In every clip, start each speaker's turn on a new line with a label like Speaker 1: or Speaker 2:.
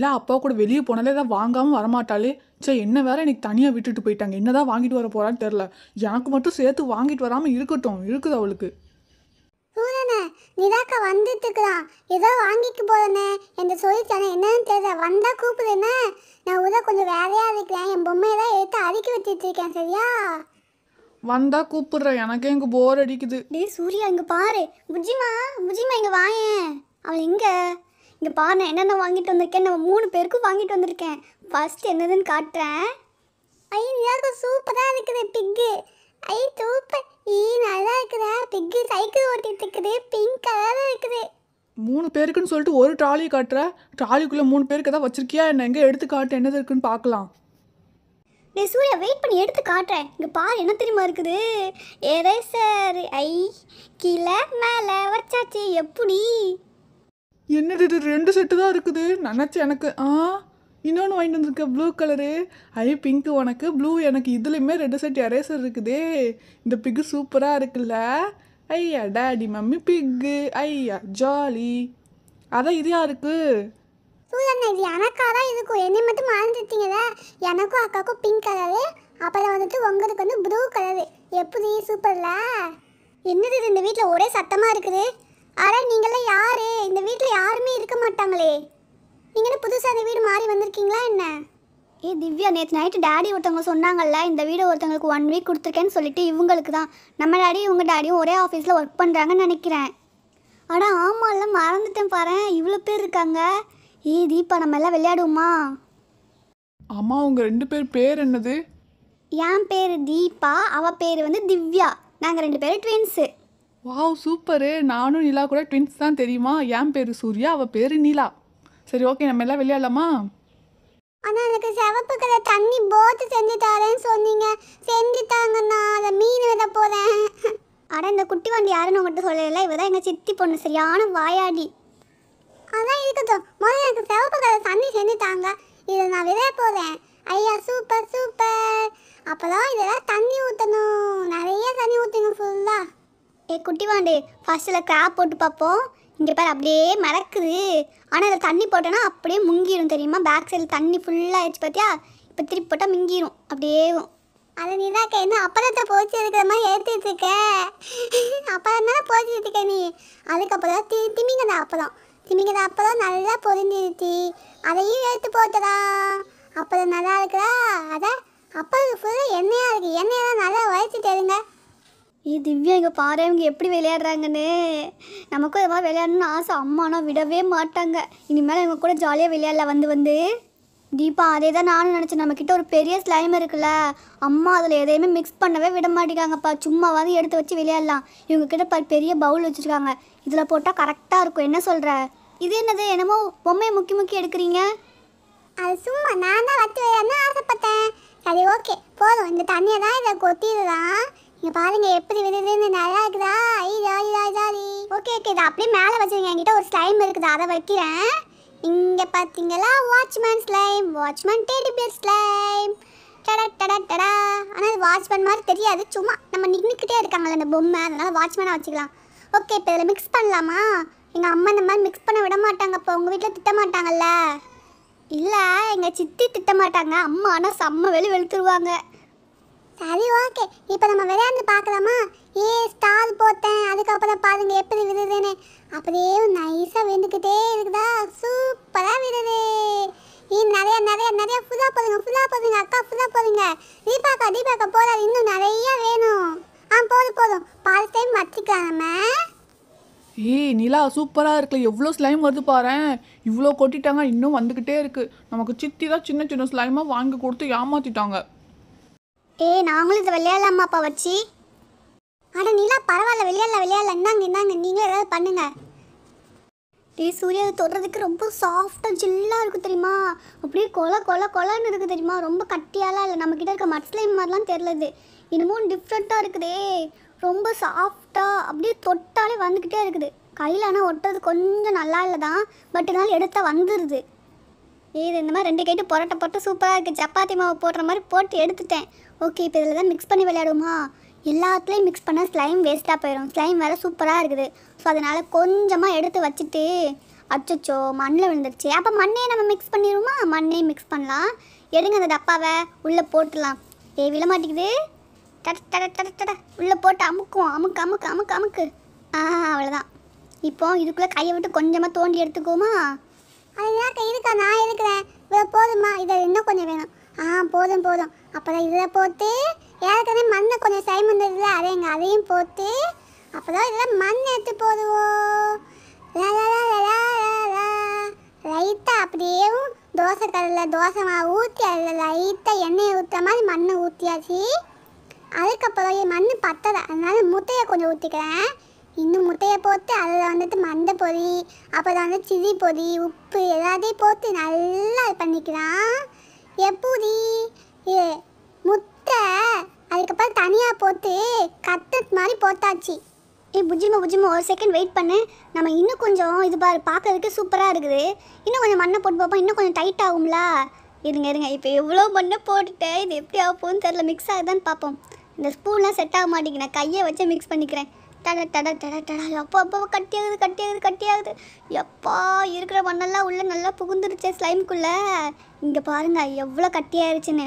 Speaker 1: இல்லை அப்பா கூட வெளியே போனாலே தான் வாங்காமல் வரமாட்டாளே சே என்ன வேற எனக்கு தனியாக விட்டுட்டு போயிட்டாங்க என்ன தான் வாங்கிட்டு வர போகிறான்னு தெரில எனக்கு மட்டும் சேர்த்து வாங்கிட்டு வராமல் இருக்கட்டும் இருக்குது அவளுக்கு சூரனே நிதாக்கா வந்துட்டு இருக்கிறான்
Speaker 2: ஏதோ வாங்கிட்டு போறேனே என்று சொல்லித்தானே என்னன்னு தெரியல வந்தா கூப்பிடுறேனே நான் உதா கொஞ்சம் வேலையா இருக்கிறேன் என் பொம்மையெல்லாம் எடுத்து அடிக்கி வச்சுட்டு இருக்கேன் சரியா
Speaker 1: வந்தா கூப்பிடுறேன்
Speaker 2: எனக்கு எங்க போர் அடிக்குது டேய் சூர்யா இங்க பாரு புஜிமா புஜிமா இங்க வாயேன் அவள் எங்க இங்கே பாரு நான் என்னென்ன வாங்கிட்டு வந்திருக்கேன் நம்ம மூணு பேருக்கும் வாங்கிட்டு வந்திருக்கேன் ஃபர்ஸ்ட் என்னதுன்னு காட்டுறேன் ஐ நீ சூப்பராக இருக்குது பிக்கு ஐ சூப்பர்
Speaker 1: ஈ நல்லா இருக்குதா பிக்கு சைக்கிள் ஓட்டிட்டு இருக்குது பிங்க் கலராக இருக்குது மூணு பேருக்குன்னு சொல்லிட்டு ஒரு ட்ராலி காட்டுற ட்ராலிக்குள்ளே மூணு பேருக்கு தான் வச்சிருக்கியா என்ன எங்கே எடுத்து காட்டு என்னது இருக்குன்னு பார்க்கலாம் நீ சூர்யா வெயிட் பண்ணி எடுத்து காட்டுறேன் இங்கே பாரு என்ன தெரியுமா இருக்குது
Speaker 2: சார் ஐ கீழே மேலே வச்சாச்சு எப்படி
Speaker 1: என்னது இது ரெண்டு செட்டு தான் இருக்குது நினச்சி எனக்கு ஆ இன்னொன்று வாங்கிட்டு வந்திருக்க ப்ளூ கலரு ஐ பிங்க்கு உனக்கு ப்ளூ எனக்கு இதுலேயுமே ரெண்டு செட் எரேசர் இருக்குதே இந்த பிக்கு சூப்பராக இருக்குல்ல ஐயா டேடி மம்மி பிக்கு ஐயா ஜாலி அதான் இது யாருக்கு சூரியண்ணா இது எனக்கா தான் இருக்கும் என்னை மட்டும் மறந்துட்டீங்கள
Speaker 2: எனக்கும் அக்காவுக்கும் பிங்க் கலரு அப்புறம் வந்துட்டு உங்களுக்கு வந்து ப்ளூ கலரு எப்படி சூப்பரில் என்னது இந்த வீட்டில் ஒரே சத்தமாக இருக்குது அட நீங்களாம் யாரு இந்த வீட்டில் யாருமே இருக்க மாட்டாங்களே நீங்கள் புதுசாக இந்த வீடு மாறி வந்திருக்கீங்களா என்ன ஏ திவ்யா நேற்று நைட்டு டேடி ஒருத்தவங்க சொன்னாங்கல்ல இந்த வீடு ஒருத்தவங்களுக்கு ஒன் வீக் கொடுத்துருக்கேன்னு சொல்லிட்டு இவங்களுக்கு தான் நம்ம டேடி இவங்க டேடியும் ஒரே ஆஃபீஸில் ஒர்க் பண்ணுறாங்கன்னு நினைக்கிறேன் ஆமாம் ஆமாம்ல மறந்துட்டேன் பாரு இவ்வளோ பேர் இருக்காங்க ஏ தீபா நம்ம எல்லாம் விளையாடுவோமா அம்மா
Speaker 1: உங்கள் ரெண்டு பேர் பேர் என்னது என் பேர் தீபா அவள் பேர் வந்து திவ்யா நாங்கள் ரெண்டு பேரும் ட்வின்ஸு வாவ் சூப்பரு நானும் நிலா கூட ட்வின்ஸ் தான் தெரியுமா ஏன் பேர் சூர்யா அவள் பேர் நிலா சரி ஓகே நம்ம எல்லாம் விளையாடலாமா ஆனால் எனக்கு சிவப்பு
Speaker 2: கலர் தண்ணி போத்து செஞ்சு தரேன்னு சொன்னீங்க செஞ்சு தாங்கண்ணா அதை மீன் வித போகிறேன் ஆனால் இந்த குட்டி வண்டி யாருன்னு உங்கள்கிட்ட சொல்லல இவ தான் எங்கள் சித்தி பொண்ணு சரியான வாயாடி அதான் இருக்கட்டும் முதல்ல எனக்கு சிவப்பு கலர் தண்ணி செஞ்சு தாங்க இதை நான் விதைய போகிறேன் குட்டி வாண்டு ஃபஸ்ட்டில் கிராப் போட்டு பார்ப்போம் இங்கே பாரு அப்படியே மறக்குது ஆனால் அதில் தண்ணி போட்டோன்னா அப்படியே முங்கிடும் தெரியுமா பேக் சைடில் தண்ணி ஃபுல்லாக ஆயிடுச்சு பார்த்தியா இப்போ திருப்பி போட்டால் மிங்கிடும் அப்படியே அது நீ தான் என்ன அப்பளத்தை போச்சு இருக்கிற மாதிரி ஏற்றிட்டு இருக்க அப்பளம் தானே போச்சுட்டு இருக்க நீ அதுக்கப்புறம் தி திமிங்கதா அப்பளம் திமிங்கதா அப்பளம் நல்லா பொருந்திருச்சு அதையும் எடுத்து போட்டதா அப்பளம் நல்லா இருக்குதா அதான் அப்பளம் ஃபுல்லாக எண்ணெயாக இருக்குது எண்ணெயெல்லாம் நல்லா உழைச்சிட்டு தருங்க ஏ திவ்யா இங்கே பாரு இவங்க எப்படி விளையாடுறாங்கன்னு நமக்கும் அது மாதிரி விளையாடணும்னு ஆசை அம்மானா விடவே மாட்டாங்க இனிமேல் இவங்க கூட ஜாலியாக விளையாடல வந்து வந்து தீபா அதே தான் நானும் நினச்சேன் நம்மக்கிட்ட ஒரு பெரிய ஸ்லைம் இருக்குல்ல அம்மா அதில் எதையுமே மிக்ஸ் பண்ணவே விட மாட்டேங்காங்கப்பா வந்து எடுத்து வச்சு விளையாடலாம் இவங்கக்கிட்ட ப பெரிய பவுல் வச்சுருக்காங்க இதில் போட்டால் கரெக்டாக இருக்கும் என்ன சொல்கிற இது என்னது என்னமோ பொம்மையை முக்கி முக்கி எடுக்கிறீங்க அது சும்மா நான் தான் வச்சு விளையாடணும் ஆசைப்பட்டேன் சரி ஓகே போதும் இந்த தண்ணியை தான் இதை கொத்தியது தான் இங்க பாருங்க எப்படி விழுதுன்னு நல்லா இருக்குதா ஐ jolly jolly jolly okay okay இது அப்படியே மேலே வச்சுருங்க என்கிட்ட ஒரு ஸ்லைம் இருக்குது அதை வைக்கிறேன் இங்கே பார்த்தீங்களா வாட்ச்மேன் ஸ்லைம் வாட்ச்மேன் டேடி பேர் ஸ்லைம் டடா டடா டடா ஆனால் அது வாட்ச்மேன் மாதிரி தெரியாது சும்மா நம்ம நின்றுக்கிட்டே இருக்காங்களே அந்த பொம்மை அதனால் வாட்ச்மேனாக வச்சுக்கலாம் ஓகே இப்போ இதில் மிக்ஸ் பண்ணலாமா எங்கள் அம்மா இந்த மாதிரி மிக்ஸ் பண்ண விட மாட்டாங்க இப்போ உங்கள் வீட்டில் திட்ட மாட்டாங்கல்ல இல்லை எங்கள் சித்தி திட்ட மாட்டாங்க அம்மா ஆனால் செம்ம வெளி வெளுத்துருவாங்க சரி ஓகே இப்போ நம்ம விளையாண்டு பார்க்கலாமா ஏ ஸ்டார் போட்டேன் அதுக்கப்புறம் பாருங்க எப்படி விழுதுன்னு அப்படியே நைஸாக விழுந்துக்கிட்டே இருக்குதா சூப்பராக விழுது நீ நிறைய நிறைய நிறைய ஃபுல்லாக போதுங்க ஃபுல்லாக போதுங்க அக்கா ஃபுல்லாக போதுங்க தீபாக்கா தீபாக்கா போதாது இன்னும் நிறைய வேணும் ஆ போதும்
Speaker 1: போதும் பாதி டைம் வச்சுக்கலாம் ஏய் நிலா சூப்பராக இருக்குல்ல எவ்வளோ ஸ்லைம் வருது பாரு இவ்வளோ கொட்டிட்டாங்க இன்னும் வந்துக்கிட்டே இருக்குது நமக்கு சித்தி தான் சின்ன சின்ன ஸ்லைமாக வாங்கி கொடுத்து ஏமாற்றிட்டாங்க ஏ நாங்களும் இதை விளையாடலாமாப்பா வச்சி
Speaker 2: அட நீலாம் பரவாயில்ல விளையாடல விளையாடல இந்தாங்க இந்தாங்க நீங்களும் ஏதாவது பண்ணுங்க டேய் சூர்யா தொடுறதுக்கு ரொம்ப சாஃப்டாக ஜில்லாக இருக்குது தெரியுமா அப்படியே கொல கொல கொலன்னு இருக்குது தெரியுமா ரொம்ப கட்டியாலாம் இல்லை நம்மக்கிட்ட இருக்க மட்ஸ்லைம் மாதிரிலாம் தெரிலது இன்னமும் டிஃப்ரெண்ட்டாக இருக்குதே ரொம்ப சாஃப்டாக அப்படியே தொட்டாலே வந்துக்கிட்டே இருக்குது கையில் ஆனால் ஒட்டுறது கொஞ்சம் நல்லா இல்லை தான் பட் இருந்தாலும் எடுத்தால் வந்துடுது இது இந்த மாதிரி ரெண்டு கைட்டு புரோட்டா போட்டு சூப்பராக இருக்குது சப்பாத்தி மாவு போடுற மாதிரி போட்டு எடுத்துட்டேன் ஓகே இப்போ இதில் தான் மிக்ஸ் பண்ணி விளையாடுவோமா எல்லாத்துலேயும் மிக்ஸ் பண்ணால் ஸ்லைம் வேஸ்ட்டாக போயிடும் ஸ்லைம் வேறு சூப்பராக இருக்குது ஸோ அதனால் கொஞ்சமாக எடுத்து வச்சுட்டு அச்சோ மண்ணில் விழுந்துருச்சு அப்போ மண்ணையே நம்ம மிக்ஸ் பண்ணிடுவோமா மண்ணையும் மிக்ஸ் பண்ணலாம் எடுங்க அந்த டப்பாவை உள்ளே போட்டுடலாம் ஏ விழ மாட்டேங்குது டட டட டட டட உள்ளே போட்டு அமுக்கும் அமுக்கு அமுக்கு அமுக்கு அமுக்கு ஆ அவ்வளோதான் இப்போ இதுக்குள்ளே கையை விட்டு கொஞ்சமாக தோண்டி எடுத்துக்கோமா கொஞ்சம் வேணும் ஆ போதும் போதும் அப்புறம் இதில் போட்டு ஏற்கனவே மண்ணை கொஞ்சம் சைமந்ததுல அரைங்க அதையும் போட்டு அப்புறம் இதில் மண் எடுத்து போடுவோம் லைட்டாக அப்படியே தோசை கடலில் தோசை மா ஊற்றி அதில் லைட்டாக எண்ணெயை ஊற்றுற மாதிரி மண்ணை ஊற்றியாச்சு அதுக்கப்புறம் மண் பத்தலை அதனால முட்டையை கொஞ்சம் ஊற்றிக்கிறேன் இன்னும் முட்டையை போட்டு அதில் வந்துட்டு மண்டை பொடி அப்புறம் வந்து சில்லி பொடி உப்பு எல்லாத்தையும் போட்டு நல்லா பண்ணிக்கிறான் எப்பூதி முத்தை அதுக்கப்புறம் தனியாக போட்டு கத்தத் மாதிரி போட்டாச்சு ஏ புஜிம புஜிம ஒரு செகண்ட் வெயிட் பண்ணு நம்ம இன்னும் கொஞ்சம் இது பாரு பார்க்கறதுக்கு சூப்பராக இருக்குது இன்னும் கொஞ்சம் மண்ணை போட்டு பார்ப்போம் இன்னும் கொஞ்சம் டைட் ஆகும்ல இருங்க இருங்க இப்போ எவ்வளோ மண்ணை போட்டுட்டேன் இது எப்படி ஆகும் போகும்னு தெரில மிக்ஸ் ஆகுதான்னு பார்ப்போம் இந்த ஸ்பூன்லாம் செட் ஆக மாட்டேங்கிறேன் கையை வச்சு மிக்ஸ் பண்ணிக்கிறேன் தட தட தட தட எப்போ அப்போ கட்டியாகுது கட்டியாகுது கட்டியாகுது எப்பா இருக்கிற மண்ணெல்லாம் உள்ளே நல்லா புகுந்துருச்சு ஸ்லைமுக்குள்ளே இங்கே பாருங்கள் எவ்வளோ கட்டியாயிருச்சுன்னு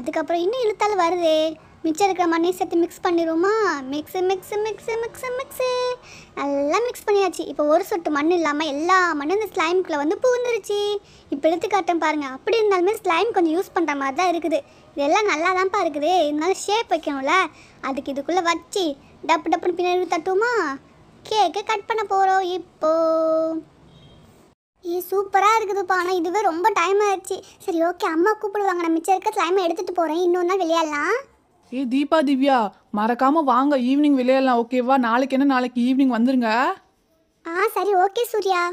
Speaker 2: அதுக்கப்புறம் இன்னும் இழுத்தால் வருதே மிச்சம் இருக்கிற மண்ணையும் சேர்த்து மிக்ஸ் பண்ணிடுவோமா mix mix mix mix mix நல்லா மிக்ஸ் பண்ணியாச்சு இப்போ ஒரு சொட்டு மண் இல்லாமல் எல்லா மண்ணும் இந்த ஸ்லைமுக்குள்ளே வந்து பூந்துருச்சு இப்போ எடுத்துக்காட்டம் பாருங்கள் அப்படி இருந்தாலுமே ஸ்லைம் கொஞ்சம் யூஸ் பண்ணுற மாதிரி தான் இருக்குது இதெல்லாம் நல்லா தான்ப்பா இருக்குது இருந்தாலும் ஷேப் வைக்கணும்ல அதுக்கு இதுக்குள்ளே வச்சு டப்பு டப்புன்னு பின்னாடி தட்டுவோமா கேக்கு கட் பண்ண போகிறோம் இப்போ ஏ சூப்பராக இருக்குதுப்பா ஆனால் இதுவே ரொம்ப டைம் ஆயிடுச்சு சரி ஓகே அம்மா கூப்பிடுவாங்க நான் மிச்சம் இருக்க
Speaker 1: ஸ்லைமை எடுத்துகிட்டு போகிறேன் இன்னொன்னா விளையாடலாம் ஏ தீபா திவ்யா மறக்காமல் வாங்க ஈவினிங் விளையாடலாம் ஓகேவா நாளைக்கு என்ன நாளைக்கு ஈவினிங் வந்துருங்க ஆ சரி ஓகே சூர்யா